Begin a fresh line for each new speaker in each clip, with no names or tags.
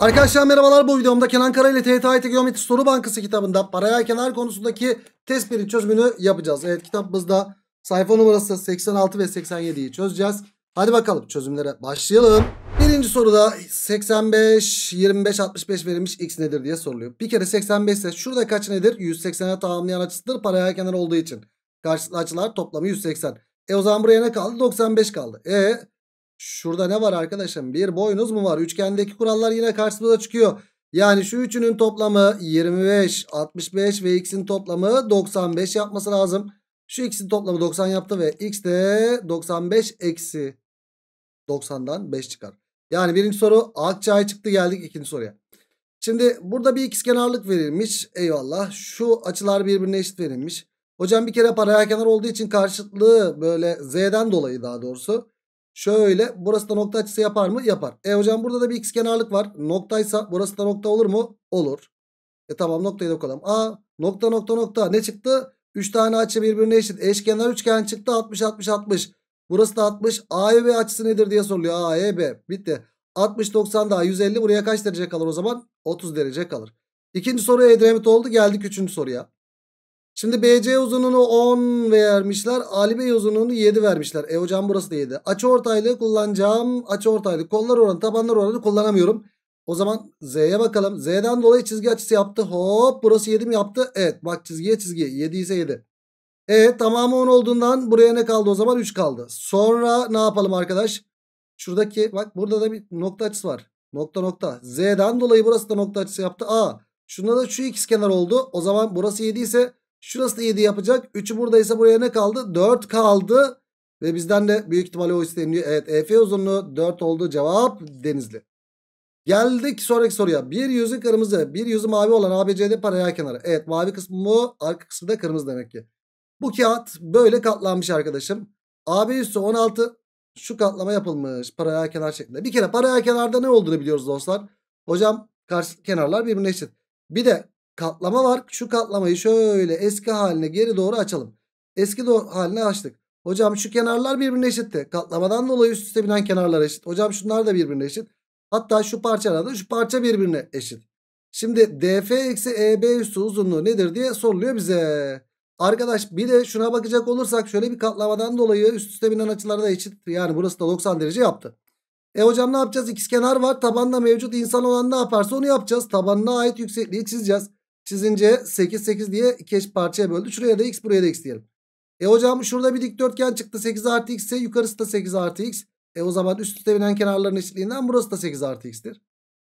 Arkadaşlar merhabalar bu videomda Kenan Kara ile TTIT Geometri Soru Bankası kitabında paraya kenar konusundaki tespitinin çözümünü yapacağız. Evet kitabımızda sayfa numarası 86 ve 87'yi çözeceğiz. Hadi bakalım çözümlere başlayalım. Birinci soruda 85, 25, 65 verilmiş x nedir diye soruluyor. Bir kere 85 ise şurada kaç nedir? 180'e tamamlayan açısıdır paraya kenar olduğu için. Karşılıklı açılar toplamı 180. E o zaman buraya ne kaldı? 95 kaldı. E Şurada ne var arkadaşım? Bir boynuz mu var? Üçgendeki kurallar yine karşımıza çıkıyor. Yani şu üçünün toplamı 25, 65 ve x'in toplamı 95 yapması lazım. Şu x'in toplamı 90 yaptı ve x de 95 eksi 90'dan 5 çıkar. Yani birinci soru Akçay çıktı geldik ikinci soruya. Şimdi burada bir ikizkenarlık verilmiş. Eyvallah. Şu açılar birbirine eşit verilmiş. Hocam bir kere paralel kenar olduğu için karşıtlığı böyle z'den dolayı daha doğrusu Şöyle burası da nokta açısı yapar mı? Yapar. E hocam burada da bir x kenarlık var. Noktaysa burası da nokta olur mu? Olur. E tamam noktayı da koyalım. A nokta nokta nokta ne çıktı? 3 tane açı birbirine eşit. Eşkenar üçgen çıktı 60 60 60. Burası da 60. A B açısı nedir diye soruluyor. E, B. bitti. 60 90 daha 150 buraya kaç derece kalır o zaman? 30 derece kalır. İkinci soru Edremit oldu geldik üçüncü soruya. Şimdi BC uzunluğunu 10 vermişler. Ali Bey uzunluğunu 7 vermişler. E hocam burası da 7. Açı ortaylığı kullanacağım. Açı ortaylığı. Kollar oranı tabanlar oranı kullanamıyorum. O zaman Z'ye bakalım. Z'den dolayı çizgi açısı yaptı. Hop burası 7 mi yaptı? Evet bak çizgiye çizgi. 7 ise 7. Evet tamamı 10 olduğundan buraya ne kaldı o zaman? 3 kaldı. Sonra ne yapalım arkadaş? Şuradaki bak burada da bir nokta açısı var. Nokta nokta. Z'den dolayı burası da nokta açısı yaptı. A. Şunda da şu ikiz kenar oldu. O zaman burası 7 ise Şurası da 7 yapacak. 3'ü buradaysa buraya ne kaldı? 4 kaldı. Ve bizden de büyük ihtimalle o isteniyor. Evet EF uzunluğu 4 oldu cevap Denizli. Geldik sonraki soruya. Bir yüzü kırmızı, bir yüzü mavi olan ABCD paralel kenarı. Evet mavi kısmı arka kısmı da kırmızı demek ki. Bu kağıt böyle katlanmış arkadaşım. AB üssü 16 şu katlama yapılmış paralel kenar şeklinde. Bir kere paralel kenarda ne olduğunu biliyoruz dostlar. Hocam karşı kenarlar birbirine eşit. Bir de katlama var. Şu katlamayı şöyle eski haline geri doğru açalım. Eski haline açtık. Hocam şu kenarlar birbirine eşitti. Katlamadan dolayı üst üste binen kenarlar eşit. Hocam şunlar da birbirine eşit. Hatta şu parçalar da şu parça birbirine eşit. Şimdi DF eksi EB üssü uzunluğu nedir diye soruluyor bize. Arkadaş bir de şuna bakacak olursak şöyle bir katlamadan dolayı üst üste binen açılar da eşit. Yani burası da 90 derece yaptı. E hocam ne yapacağız? İkiz kenar var. Tabanda mevcut insan olan ne yaparsa onu yapacağız. Tabanına ait yüksekliği çizeceğiz. Çizince 8 8 diye iki eş parçaya böldü. Şuraya da x buraya da x diyelim. E hocam şurada bir dikdörtgen çıktı 8 artı x ise yukarısı da 8 artı x. E o zaman üst üste binen kenarların eşitliğinden burası da 8 artı x'tir.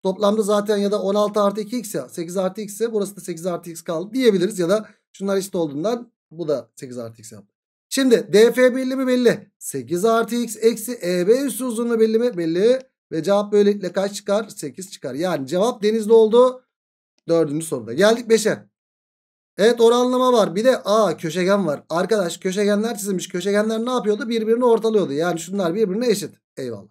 Toplamda zaten ya da 16 artı 2 x ya 8 artı x ise burası da 8 artı x kaldı diyebiliriz. Ya da şunlar eşit olduğundan bu da 8 artı x yaptı. Şimdi df belli mi belli. 8 artı x eksi eb üssü uzunluğu belli mi belli. Ve cevap böylelikle kaç çıkar? 8 çıkar. Yani cevap denizli oldu. Dördüncü soruda. Geldik beşe. Evet oranlama var. Bir de a köşegen var. Arkadaş köşegenler çizilmiş. Köşegenler ne yapıyordu? Birbirini ortalıyordu. Yani şunlar birbirine eşit. Eyvallah.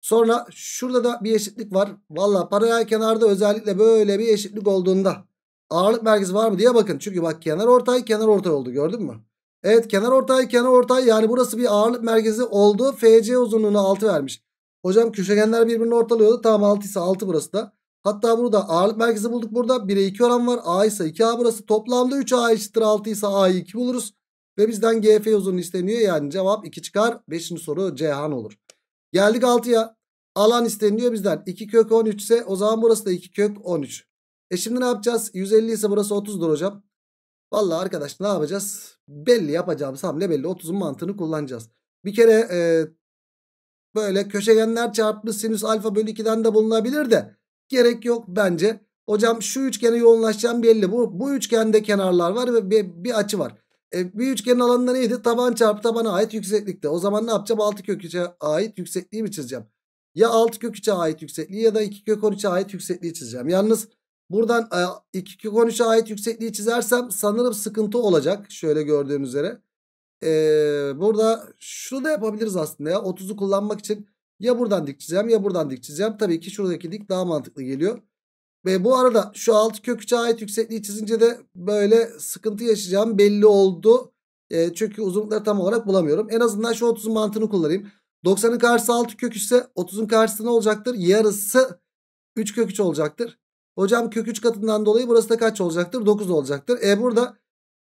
Sonra şurada da bir eşitlik var. Valla paralel kenarda özellikle böyle bir eşitlik olduğunda ağırlık merkezi var mı diye bakın. Çünkü bak kenar ortay kenar ortay oldu gördün mü? Evet kenar ortay kenar ortay yani burası bir ağırlık merkezi oldu. FC uzunluğunu 6 vermiş. Hocam köşegenler birbirini ortalıyordu. Tamam 6 ise 6 burası da. Hatta bunu da ağırlık merkezi bulduk burada. 1'e 2 oran var. A ise 2A burası. Toplamda 3A eşittir 6 ise A'yı 2 buluruz. Ve bizden GF uzunluğu isteniyor. Yani cevap 2 çıkar. 5. soru Cihan olur. Geldik 6'ya. Alan isteniyor bizden. 2 kök 13 ise o zaman burası da 2 kök 13. E şimdi ne yapacağız? 150 ise burası 30'dur hocam. Vallahi arkadaş ne yapacağız? Belli yapacağımız hamle belli. 30'un mantığını kullanacağız. Bir kere e, böyle köşegenler çarpımı sinüs alfa bölü 2'den de bulunabilir de Gerek yok bence. Hocam şu üçgene yoğunlaşacağım belli. Bu, bu üçgende kenarlar var ve bir, bir açı var. E, bir üçgenin alanında neydi? Taban çarpı tabana ait yükseklikte. O zaman ne yapacağım? 6 kök 3'e ait yüksekliği mi çizeceğim? Ya 6 kök 3'e ait yüksekliği ya da 2 kök 13'e ait yüksekliği çizeceğim. Yalnız buradan 2 e, kök 13'e ait yüksekliği çizersem sanırım sıkıntı olacak. Şöyle gördüğünüz üzere. E, burada şunu da yapabiliriz aslında ya. 30'u kullanmak için ya buradan dik çizeceğim ya buradan dik çizeceğim. Tabii ki şuradaki dik daha mantıklı geliyor. Ve bu arada şu alt kök 3'e ait yüksekliği çizince de böyle sıkıntı yaşayacağım belli oldu. E, çünkü uzunlukları tam olarak bulamıyorum. En azından şu 30'un mantığını kullanayım. 90'ın karşısı 6 kök ise 30'un karşısı ne olacaktır? Yarısı 3 kök olacaktır. Hocam kök 3 katından dolayı burası da kaç olacaktır? 9 olacaktır. E burada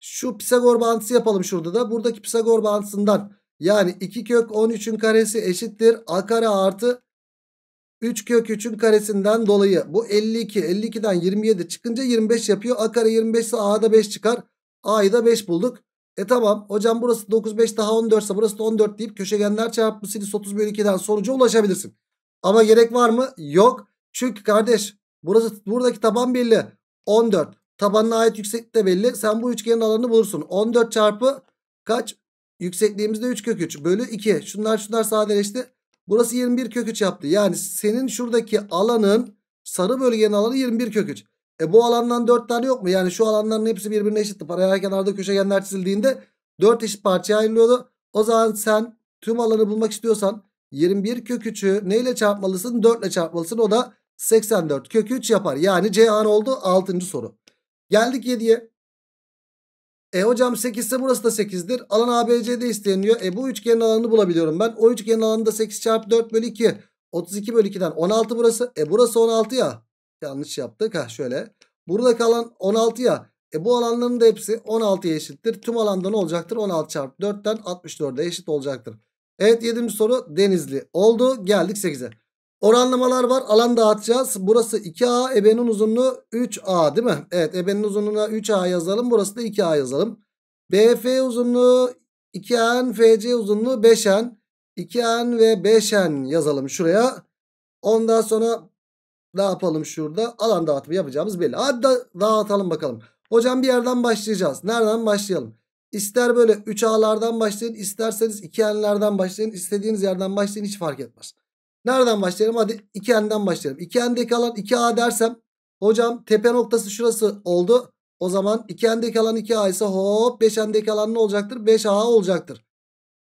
şu Pisagor bağıntısı yapalım şurada da. Buradaki Pisagor bağıntısından yani 2 kök 13'ün karesi eşittir a kare artı 3 kök 3'ün karesinden dolayı bu 52 52'den 27 çıkınca 25 yapıyor. A kare 25 ise A'da 5 çıkar. A'yı da 5 bulduk. E tamam hocam burası 9 5 daha 14 ise burası da 14 deyip köşegenler çarpımı sinüs 30 bölü 2'den sonuca ulaşabilirsin. Ama gerek var mı? Yok. Çünkü kardeş burası buradaki taban belli. 14. Tabanına ait yükseklik de belli. Sen bu üçgenin alanını bulursun. 14 çarpı kaç? Yüksekliğimiz de 3 kök 3 bölü 2. Şunlar şunlar sadeleşti. Burası 21 kök 3 yaptı. Yani senin şuradaki alanın sarı bölgenin alanı 21 kök 3. E bu alandan 4 tane yok mu? Yani şu alanların hepsi birbirine eşitti. Paralel kenarda köşegenler çizildiğinde 4 eşit parçaya ayrılıyordu. O zaman sen tüm alanı bulmak istiyorsan 21 kök 3'ü neyle çarpmalısın? 4 ile çarpmalısın. O da 84 kök 3 yapar. Yani Cihan oldu 6. soru. Geldik 7'ye. E hocam 8 ise burası da 8'dir. Alan ABC'de isteniyor. E bu üçgenin alanını bulabiliyorum ben. O üçgenin alanı da 8 çarpı 4 bölü 2. 32 bölü 2'den 16 burası. E burası 16 ya. Yanlış yaptık. Ha şöyle. Buradaki alan 16 ya. E bu alanların da hepsi 16'ya eşittir. Tüm alanda ne olacaktır? 16 çarpı 4'ten 64'e eşit olacaktır. Evet 7. soru Denizli oldu. Geldik 8'e. Oranlamalar var. Alan dağıtacağız. Burası 2A. Ebenin uzunluğu 3A değil mi? Evet. Ebenin uzunluğuna 3A yazalım. Burası da 2A yazalım. BF uzunluğu 2N. FC uzunluğu 5N. 2N ve 5N yazalım şuraya. Ondan sonra ne yapalım şurada? Alan dağıtımı yapacağımız belli. Hadi da dağıtalım bakalım. Hocam bir yerden başlayacağız. Nereden başlayalım? İster böyle 3A'lardan başlayın. isterseniz 2N'lerden başlayın. istediğiniz yerden başlayın. Hiç fark etmez. Nereden başlayalım? Hadi 2n'den başlayalım. 2n'deki alan 2a dersem hocam tepe noktası şurası oldu. O zaman 2n'deki alan 2a ise hop 5n'deki alan ne olacaktır? 5a olacaktır.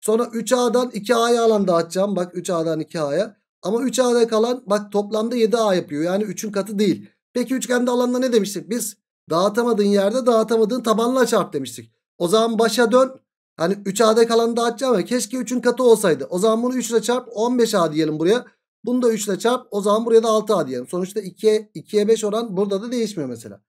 Sonra 3a'dan 2a'ya alan dağıtacağım. Bak 3a'dan 2a'ya. Ama 3a'da kalan bak toplamda 7a yapıyor. Yani 3'ün katı değil. Peki üçgende alanda ne demiştik biz? Dağıtamadığın yerde dağıtamadığın tabanla çarp demiştik. O zaman başa dön. Hani 3A'da kalanı dağıtacağım ama keşke 3'ün katı olsaydı. O zaman bunu 3 ile çarp 15A diyelim buraya. Bunu da 3 ile çarp o zaman buraya da 6A diyelim. Sonuçta 2'ye 2'ye 5 oran burada da değişmiyor mesela.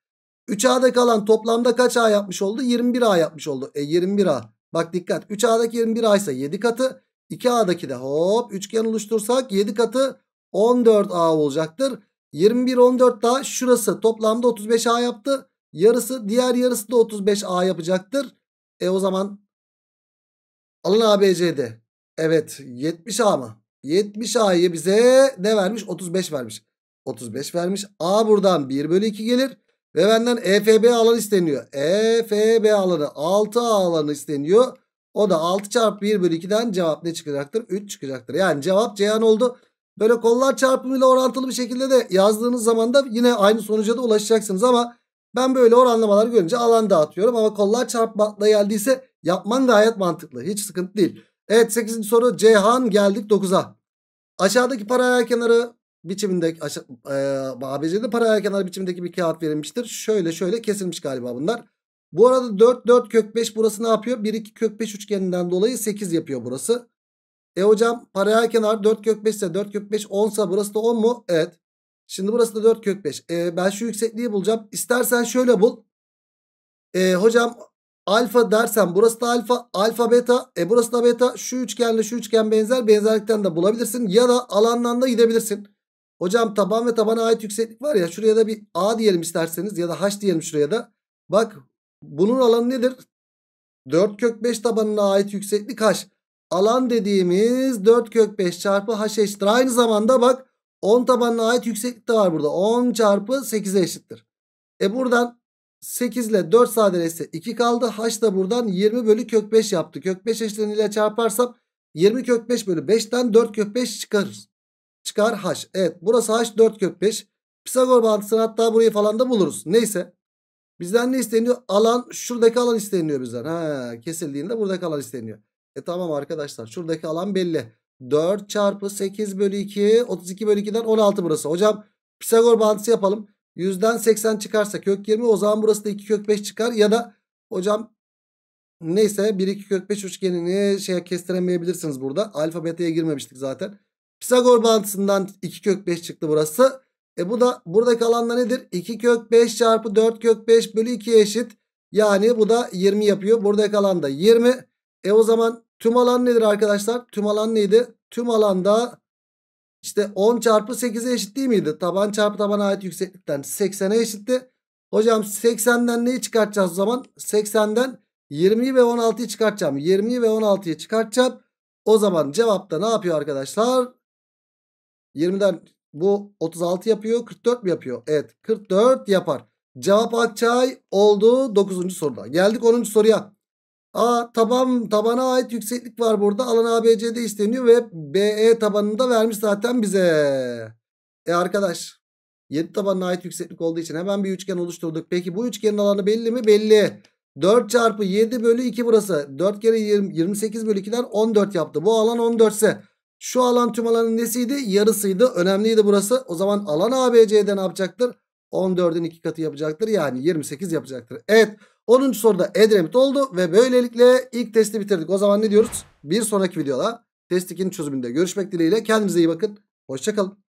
3A'da kalan toplamda kaç A yapmış oldu? 21A yapmış oldu. E 21A. Bak dikkat 3A'daki 21A ise 7 katı. 2A'daki de hop üçgen oluştursak 7 katı 14A olacaktır. 21 14 daha şurası toplamda 35A yaptı. Yarısı diğer yarısı da 35A yapacaktır. E o zaman Alın ABC'de. Evet 70 A mı? 70 A'yı bize ne vermiş? 35 vermiş. 35 vermiş. A buradan 1 bölü 2 gelir. Ve benden EFB e alanı isteniyor. EFB alanı 6A alanı isteniyor. O da 6 çarpı 1 bölü 2'den cevap ne çıkacaktır? 3 çıkacaktır. Yani cevap Ceyhan oldu. Böyle kollar çarpımıyla orantılı bir şekilde de yazdığınız zaman da yine aynı sonuca da ulaşacaksınız ama ben böyle oranlamalar görünce alan dağıtıyorum ama kollar çarpmakla geldiyse Yapman gayet mantıklı. Hiç sıkıntı değil. Evet 8. soru Ceyhan geldik 9'a. Aşağıdaki paralel kenarı biçimindeki aşa, e, ABC'de paralel kenar biçimindeki bir kağıt verilmiştir. Şöyle şöyle kesilmiş galiba bunlar. Bu arada 4 4 kök 5 burası ne yapıyor? 1 2 kök 5 üçgeninden dolayı 8 yapıyor burası. E hocam paralel kenar 4 kök 5 ise 4 kök 5 10 ise burası da 10 mu? Evet. Şimdi burası da 4 kök 5. E, ben şu yüksekliği bulacağım. İstersen şöyle bul. E, hocam Alfa dersen burası da alfa. Alfa beta. E burası da beta. Şu üçgenle şu üçgen benzer. Benzerlikten de bulabilirsin. Ya da alandan da gidebilirsin. Hocam taban ve tabana ait yükseklik var ya. Şuraya da bir A diyelim isterseniz. Ya da H diyelim şuraya da. Bak bunun alanı nedir? 4 kök 5 tabanına ait yükseklik H. Alan dediğimiz 4 kök 5 çarpı H eşittir. Aynı zamanda bak 10 tabanına ait yükseklik de var burada. 10 çarpı 8'e eşittir. E buradan 8 ile 4 sadeleşse 2 kaldı. H da buradan 20 bölü kök 5 yaptı. Kök 5 eşleniyle çarparsam 20 kök 5 bölü 5'ten 4 kök 5 çıkarır. Çıkar H. Evet burası H 4 kök 5. Pisagor bağıntısını hatta burayı falan da buluruz. Neyse. Bizden ne isteniyor? Alan şuradaki alan isteniyor bizden. Ha, kesildiğinde buradaki alan isteniyor. E tamam arkadaşlar şuradaki alan belli. 4 çarpı 8 bölü 2 32 bölü 2'den 16 burası. Hocam Pisagor bağıntısı yapalım. 100'den 80 çıkarsa kök 20 o zaman burası da 2 kök 5 çıkar ya da hocam neyse 1 2 kök 5 üçgenini şeye kestiremeyebilirsiniz burada. Alfa beta'ya girmemiştik zaten. Pisagor bağıntısından 2 kök 5 çıktı burası. E bu da burada kalan da nedir? 2 kök 5 çarpı 4 kök 5 bölü 2'ye eşit. Yani bu da 20 yapıyor. burada kalan da 20. E o zaman tüm alan nedir arkadaşlar? Tüm alan neydi? Tüm alanda işte 10 çarpı 8'e eşit değil miydi? Taban çarpı tabana ait yükseklikten 80'e eşitti. Hocam 80'den neyi çıkartacağız o zaman? 80'den 20'yi ve 16'yı çıkartacağım. 20'yi ve 16'yı çıkartacağım. O zaman cevapta ne yapıyor arkadaşlar? 20'den bu 36 yapıyor. 44 mi yapıyor? Evet 44 yapar. Cevap Akçay oldu 9. soruda. Geldik 10. soruya. A taban tabana ait yükseklik var burada. Alan ABC'de isteniyor ve BE tabanını da vermiş zaten bize. E arkadaş 7 tabanına ait yükseklik olduğu için hemen bir üçgen oluşturduk. Peki bu üçgenin alanı belli mi? Belli. 4 çarpı 7 bölü 2 burası. 4 kere 20, 28 bölü 2'den 14 yaptı. Bu alan 14 ise şu alan tüm alanın nesiydi? Yarısıydı. Önemliydi burası. O zaman alan ABC'de ne yapacaktır? 14'ün 2 katı yapacaktır. Yani 28 yapacaktır. Evet 10. soruda Edremit oldu ve böylelikle ilk testi bitirdik. O zaman ne diyoruz? Bir sonraki videoda test 2'nin çözümünde görüşmek dileğiyle. Kendinize iyi bakın. Hoşçakalın.